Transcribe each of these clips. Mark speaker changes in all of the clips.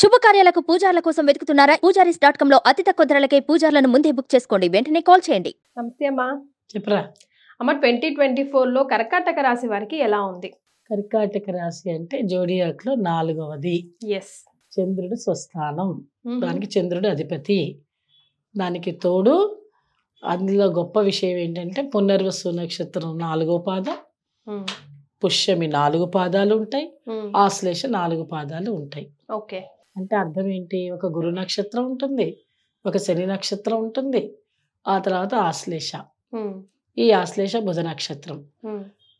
Speaker 1: శుభకార్యాలకు పూజార్ల కోసం వెతుకుతున్నారా Poojaris dot com లో అతి తక్కువ ధరలకే పూజార్లను ముందే బుక్ చేసుకోండి వెంటనే కాల్ చేయండి నమస్తే అమ్మా చెప్పరా అమ్మ ట్వంటీ ట్వంటీ లో కర్కాటక రాశి వారికి ఎలా ఉంది కర్కాటక రాశి అంటే జోడియాక్ లో నాలుగవది ఎస్ చంద్రుడు స్వస్థానం దానికి చంద్రుడు అధిపతి దానికి తోడు అందులో గొప్ప విషయం ఏంటంటే పునర్వసు నక్షత్రం నాలుగో పాదం పుష్యమి నాలుగు పాదాలు ఉంటాయి ఆశ్లేష నాలుగు పాదాలు ఉంటాయి ఓకే అంటే అర్థం ఏంటి ఒక గురు నక్షత్రం ఉంటుంది ఒక శని నక్షత్రం ఉంటుంది ఆ తర్వాత ఆశ్లేష ఈ ఆశ్లేష బుధ నక్షత్రం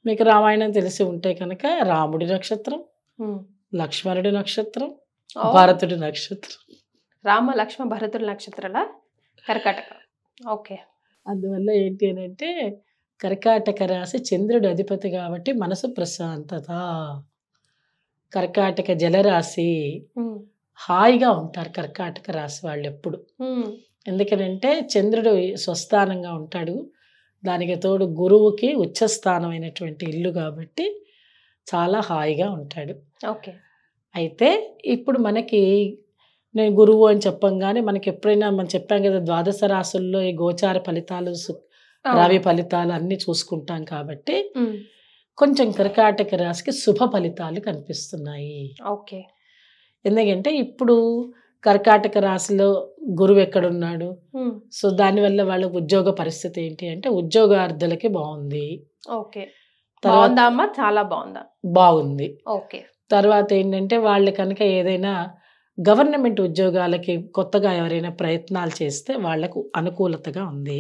Speaker 1: మీకు రామాయణం తెలిసి ఉంటే కనుక రాముడి నక్షత్రం లక్ష్మణుడి నక్షత్రం భరతుడి నక్షత్రం రామ లక్ష్మణ భరతుడి నక్షత్రాల కర్కాటక ఓకే అందువల్ల ఏంటి అని అంటే కర్కాటక రాశి చంద్రుడి అధిపతి కాబట్టి మనసు ప్రశాంతత కర్కాటక జలరాశి హాయిగా ఉంటారు కర్కాటక రాశి వాళ్ళు ఎప్పుడు ఎందుకనంటే చంద్రుడు స్వస్థానంగా ఉంటాడు దానికి తోడు గురువుకి ఉచ్చస్థానమైనటువంటి ఇల్లు కాబట్టి చాలా హాయిగా ఉంటాడు ఓకే అయితే ఇప్పుడు మనకి నేను గురువు అని చెప్పంగానే మనకి ఎప్పుడైనా మనం చెప్పాం కదా ద్వాదశ రాసుల్లో ఈ గోచార ఫలితాలు రావి ఫలితాలు అన్నీ చూసుకుంటాం కాబట్టి కొంచెం కర్కాటక రాశికి శుభ ఫలితాలు కనిపిస్తున్నాయి ఓకే ఎందుకంటే ఇప్పుడు కర్కాటక రాశిలో గురువు ఎక్కడున్నాడు సో దానివల్ల వాళ్ళ ఉద్యోగ పరిస్థితి ఏంటి అంటే ఉద్యోగార్థులకి బాగుంది ఓకే బాగుందా అమ్మ చాలా బాగుందా బాగుంది ఓకే తర్వాత ఏంటంటే వాళ్ళు కనుక ఏదైనా గవర్నమెంట్ ఉద్యోగాలకి కొత్తగా ఎవరైనా ప్రయత్నాలు చేస్తే వాళ్లకు అనుకూలతగా ఉంది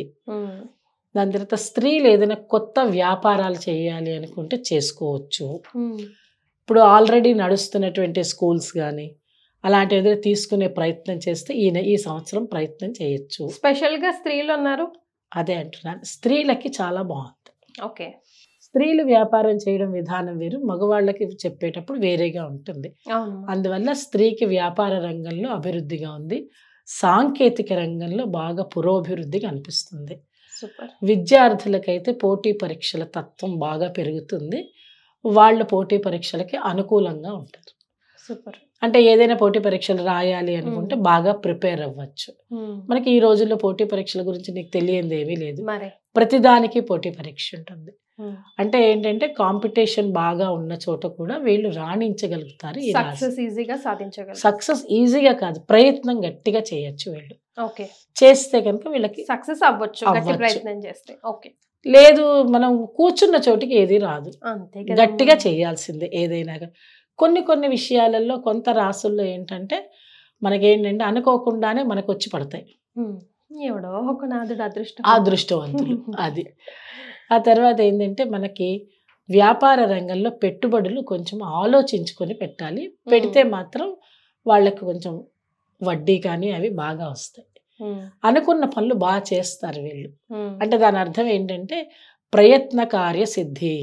Speaker 1: దాని తర్వాత స్త్రీలు ఏదైనా కొత్త వ్యాపారాలు చేయాలి అనుకుంటే చేసుకోవచ్చు ఇప్పుడు ఆల్రెడీ నడుస్తున్నటువంటి స్కూల్స్ కానీ అలాంటి ఏదైనా తీసుకునే ప్రయత్నం చేస్తే ఈయన ఈ సంవత్సరం ప్రయత్నం చేయొచ్చు స్పెషల్గా స్త్రీలు ఉన్నారు అదే అంటున్నాను స్త్రీలకి చాలా బాగుంది ఓకే స్త్రీలు వ్యాపారం చేయడం విధానం వేరు మగవాళ్ళకి చెప్పేటప్పుడు వేరేగా ఉంటుంది అందువల్ల స్త్రీకి వ్యాపార రంగంలో అభివృద్ధిగా ఉంది సాంకేతిక రంగంలో బాగా పురోభివృద్ధి కనిపిస్తుంది విద్యార్థులకైతే పోటీ పరీక్షల తత్వం బాగా పెరుగుతుంది వాళ్ళు పోటీ పరీక్షలకి అనుకూలంగా ఉంటారు సూపర్ అంటే ఏదైనా పోటీ పరీక్షలు రాయాలి అనుకుంటే బాగా ప్రిపేర్ అవ్వచ్చు మనకి ఈ రోజుల్లో పోటీ పరీక్షల గురించి నీకు తెలియంది ఏమీ లేదు ప్రతిదానికి పోటీ పరీక్ష ఉంటుంది అంటే ఏంటంటే కాంపిటీషన్ బాగా ఉన్న చోట కూడా వీళ్ళు రాణించగలుగుతారు సక్సెస్ ఈజీగా సాధించగలరు సక్సెస్ ఈజీగా కాదు ప్రయత్నం గట్టిగా చేయొచ్చు వీళ్ళు ఓకే చేస్తే కనుక వీళ్ళకి సక్సెస్ అవ్వచ్చు ప్రయత్నం చేస్తే ఓకే లేదు మనం కూర్చున్న చోటికి ఏది రాదు గట్టిగా చేయాల్సిందే ఏదైనా కొన్ని కొన్ని విషయాలలో కొంత రాసుల్లో ఏంటంటే మనకేంటంటే అనుకోకుండానే మనకు వచ్చి పడతాయి ఎవడో ఒక అదృష్టవంతులు అది ఆ తర్వాత ఏంటంటే మనకి వ్యాపార రంగంలో పెట్టుబడులు కొంచెం ఆలోచించుకొని పెట్టాలి పెడితే మాత్రం వాళ్ళకి కొంచెం వడ్డీ కానీ అవి బాగా వస్తాయి అనుకున్న పనులు బాగా చేస్తారు వీళ్ళు అంటే దాని అర్థం ఏంటంటే ప్రయత్న కార్యసిద్ధి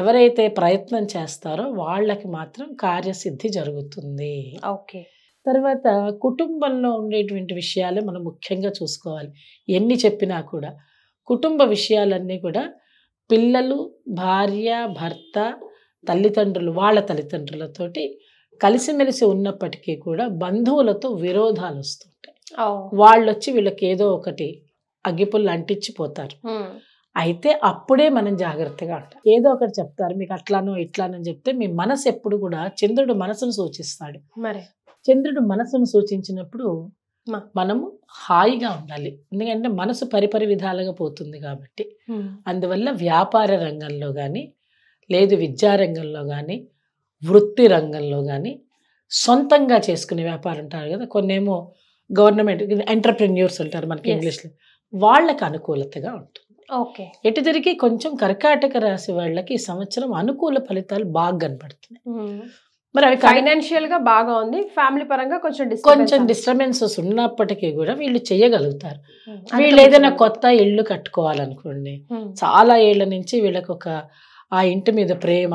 Speaker 1: ఎవరైతే ప్రయత్నం చేస్తారో వాళ్ళకి మాత్రం కార్యసిద్ధి జరుగుతుంది ఓకే తర్వాత కుటుంబంలో ఉండేటువంటి విషయాలు మనం ముఖ్యంగా చూసుకోవాలి ఎన్ని చెప్పినా కూడా కుటుంబ విషయాలన్నీ కూడా పిల్లలు భార్య భర్త తల్లిదండ్రులు వాళ్ళ తల్లిదండ్రులతోటి కలిసిమెలిసి ఉన్నప్పటికీ కూడా బంధువులతో విరోధాలు వస్తుంది వాళ్ళు వచ్చి వీళ్ళకి ఏదో ఒకటి అగ్గిపుల్లు అంటించిపోతారు అయితే అప్పుడే మనం జాగ్రత్తగా ఉంటాం ఏదో ఒకటి చెప్తారు మీకు అట్లానో ఇట్లానో చెప్తే మీ మనసు ఎప్పుడు కూడా చంద్రుడు మనసును సూచిస్తాడు మరి చంద్రుడు మనసును సూచించినప్పుడు మనము హాయిగా ఉండాలి ఎందుకంటే మనసు పరిపరి విధాలుగా పోతుంది కాబట్టి అందువల్ల వ్యాపార రంగంలో కానీ లేదు విద్యారంగంలో కానీ వృత్తి రంగంలో కానీ సొంతంగా చేసుకునే వ్యాపారం ఉంటారు కదా కొన్నేమో గవర్నమెంట్ ఎంటర్ప్రెన్యూర్స్ ఉంటారు మనకి ఇంగ్లీష్లో వాళ్ళకి అనుకూలతగా ఉంటుంది ఓకే ఎటు తిరిగి కొంచెం కర్కాటక రాశి వాళ్ళకి ఈ సంవత్సరం అనుకూల ఫలితాలు బాగా కనపడుతున్నాయి మరి అవి ఫైనాన్షియల్ గా బాగా ఉంది ఫ్యామిలీ పరంగా కొంచెం కొంచెం డిస్టర్బెన్సెస్ ఉన్నప్పటికీ కూడా వీళ్ళు చేయగలుగుతారు వీళ్ళు ఏదైనా కొత్త ఇళ్ళు కట్టుకోవాలనుకోండి చాలా ఏళ్ల నుంచి వీళ్ళకి ఒక ఆ ఇంటి మీద ప్రేమ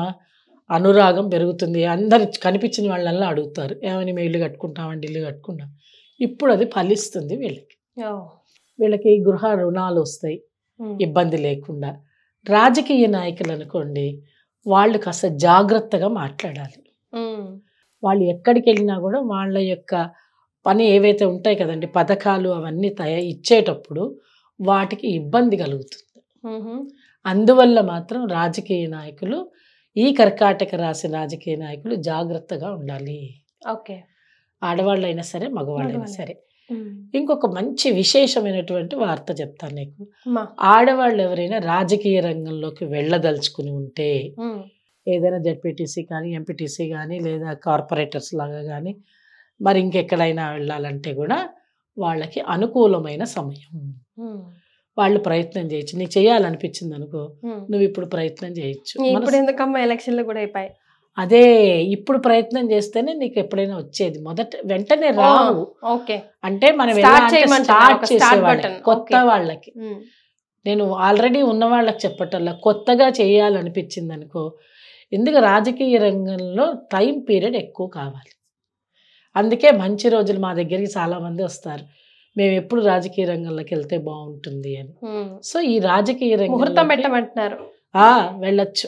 Speaker 1: అనురాగం పెరుగుతుంది అందరు కనిపించిన వాళ్ళల్లో అడుగుతారు ఏమని మేము ఇల్లు కట్టుకుంటామండి ఇల్లు కట్టుకుంటాం ఇప్పుడు అది ఫలిస్తుంది వీళ్ళకి వీళ్ళకి గృహ రుణాలు వస్తాయి ఇబ్బంది లేకుండా రాజకీయ నాయకులు అనుకోండి వాళ్ళు కాస్త జాగ్రత్తగా మాట్లాడాలి వాళ్ళు ఎక్కడికి వెళ్ళినా కూడా వాళ్ళ యొక్క పని ఏవైతే ఉంటాయి కదండి పథకాలు అవన్నీ తయ ఇచ్చేటప్పుడు వాటికి ఇబ్బంది కలుగుతుంది అందువల్ల మాత్రం రాజకీయ నాయకులు ఈ కర్కాటక రాసి రాజకీయ నాయకులు జాగ్రత్తగా ఉండాలి ఓకే ఆడవాళ్ళైనా సరే మగవాళ్ళైనా సరే ఇంకొక మంచి విశేషమైనటువంటి వార్త చెప్తాను నీకు ఆడవాళ్ళు ఎవరైనా రాజకీయ రంగంలోకి వెళ్ళదలుచుకుని ఉంటే ఏదైనా జడ్పీటీసీ కానీ ఎంపీటీసీ కానీ లేదా కార్పొరేటర్స్ లాగా కానీ మరి ఇంకెక్కడైనా వెళ్ళాలంటే కూడా వాళ్ళకి అనుకూలమైన సమయం వాళ్ళు ప్రయత్నం చేయొచ్చు నీకు చేయాలనిపించింది అనుకో నువ్వు ఇప్పుడు ప్రయత్నం చేయొచ్చు ఎలక్షన్లు కూడా అయిపోయాయి అదే ఇప్పుడు ప్రయత్నం చేస్తేనే నీకు ఎప్పుడైనా వచ్చేది మొదట వెంటనే రావు ఓకే అంటే మనం కొత్త వాళ్ళకి నేను ఆల్రెడీ ఉన్న వాళ్ళకి చెప్పటల్లా కొత్తగా చేయాలనిపించింది అనుకో ఎందుకు రాజకీయ రంగంలో టైం పీరియడ్ ఎక్కువ కావాలి అందుకే మంచి రోజులు మా దగ్గరికి చాలామంది వస్తారు మేము ఎప్పుడు రాజకీయ రంగంలోకి వెళ్తే బాగుంటుంది అని సో ఈ రాజకీయ రంగం పెట్టమంటున్నారు వెళ్ళొచ్చు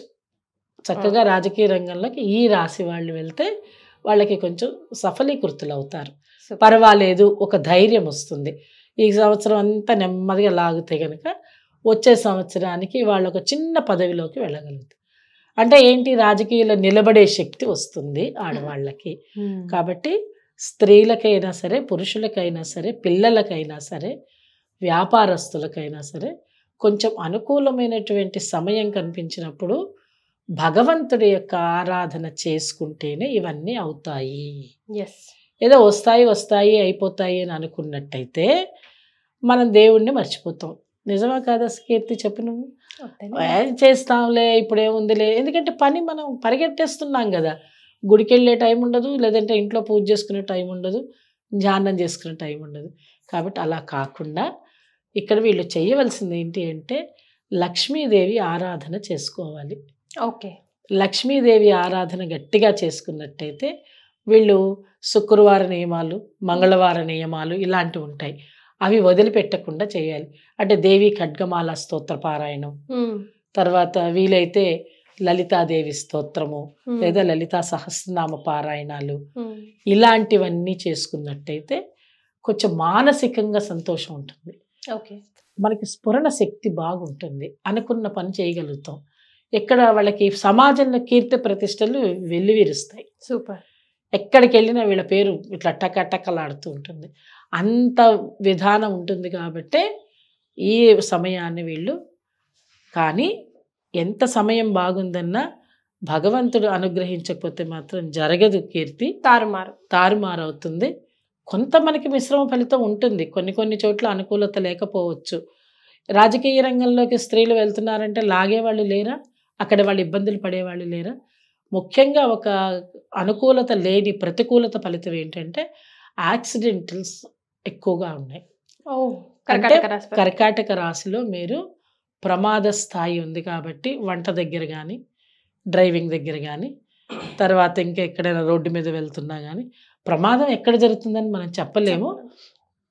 Speaker 1: చక్కగా రాజకీయ రంగంలోకి ఈ రాశి వాళ్ళు వెళ్తే వాళ్ళకి కొంచెం సఫలీకృతులు అవుతారు పర్వాలేదు ఒక ధైర్యం వస్తుంది ఈ సంవత్సరం అంతా నెమ్మదిగా లాగితే కనుక వచ్చే సంవత్సరానికి వాళ్ళు ఒక చిన్న పదవిలోకి వెళ్ళగలుగుతారు అంటే ఏంటి రాజకీయాల్లో నిలబడే శక్తి వస్తుంది ఆడవాళ్ళకి కాబట్టి స్త్రీలకైనా సరే పురుషులకైనా సరే పిల్లలకైనా సరే వ్యాపారస్తులకైనా సరే కొంచెం అనుకూలమైనటువంటి సమయం కనిపించినప్పుడు భగవంతుడి యొక్క ఆరాధన చేసుకుంటేనే ఇవన్నీ అవుతాయి ఏదో వస్తాయి వస్తాయి అయిపోతాయి అని అనుకున్నట్టయితే మనం దేవుణ్ణి మర్చిపోతాం నిజమా కాదా కీర్తి చెప్పు నువ్వు చేస్తాంలే ఇప్పుడేముందిలే ఎందుకంటే పని మనం పరిగెట్టేస్తున్నాం కదా గుడికి వెళ్ళే టైం ఉండదు లేదంటే ఇంట్లో పూజ చేసుకునే టైం ఉండదు ధ్యానం చేసుకునే టైం ఉండదు కాబట్టి అలా కాకుండా ఇక్కడ వీళ్ళు చేయవలసింది ఏంటి అంటే లక్ష్మీదేవి ఆరాధన చేసుకోవాలి ఓకే లక్ష్మీదేవి ఆరాధన గట్టిగా చేసుకున్నట్టయితే వీళ్ళు శుక్రవార నియమాలు మంగళవార నియమాలు ఇలాంటివి ఉంటాయి అవి వదిలిపెట్టకుండా చేయాలి అంటే దేవి ఖడ్గమాల స్తోత్ర పారాయణం తర్వాత వీలైతే లలితాదేవి స్తోత్రము లేదా లలితా సహస్రనామ పారాయణాలు ఇలాంటివన్నీ చేసుకున్నట్టయితే కొంచెం మానసికంగా సంతోషం ఉంటుంది ఓకే మనకి స్ఫురణ శక్తి బాగుంటుంది అనుకున్న పని చేయగలుగుతాం ఇక్కడ వాళ్ళకి సమాజంలో కీర్తి ప్రతిష్టలు వెల్లువిరుస్తాయి సూపర్ ఎక్కడికి వెళ్ళినా వీళ్ళ పేరు ఇట్లా టకటకలాడుతూ ఉంటుంది అంత విధానం ఉంటుంది కాబట్టి ఈ సమయాన్ని వీళ్ళు కానీ ఎంత సమయం బాగుందన్నా భగవంతుడు అనుగ్రహించకపోతే మాత్రం జరగదు కీర్తి తారుమారు తారుమారు అవుతుంది కొంత మనకి మిశ్రమ ఫలితం ఉంటుంది కొన్ని కొన్ని చోట్ల అనుకూలత లేకపోవచ్చు రాజకీయ రంగంలోకి స్త్రీలు వెళ్తున్నారంటే లాగేవాళ్ళు లేరా అక్కడ వాళ్ళు ఇబ్బందులు పడేవాళ్ళు లేరా ముఖ్యంగా ఒక అనుకూలత లేని ప్రతికూలత ఫలితం ఏంటంటే యాక్సిడెంటల్స్ ఎక్కువగా ఉన్నాయి అంటే కర్కాటక రాశిలో మీరు ప్రమాద స్థాయి ఉంది కాబట్టి వంట దగ్గర కానీ డ్రైవింగ్ దగ్గర కానీ తర్వాత ఇంకా ఎక్కడైనా రోడ్డు మీద వెళ్తున్నా కానీ ప్రమాదం ఎక్కడ జరుగుతుందని మనం చెప్పలేము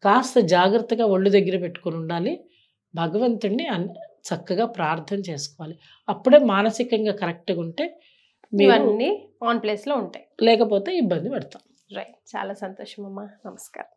Speaker 1: కాస్త జాగ్రత్తగా ఒళ్ళు దగ్గర పెట్టుకుని ఉండాలి భగవంతుడిని చక్కగా ప్రార్థన చేసుకోవాలి అప్పుడే మానసికంగా కరెక్ట్గా ఉంటే ఇవన్నీ ఆన్ ప్లేస్లో ఉంటాయి లేకపోతే ఇబ్బంది పడతాం రైట్ చాలా సంతోషం అమ్మ నమస్కారం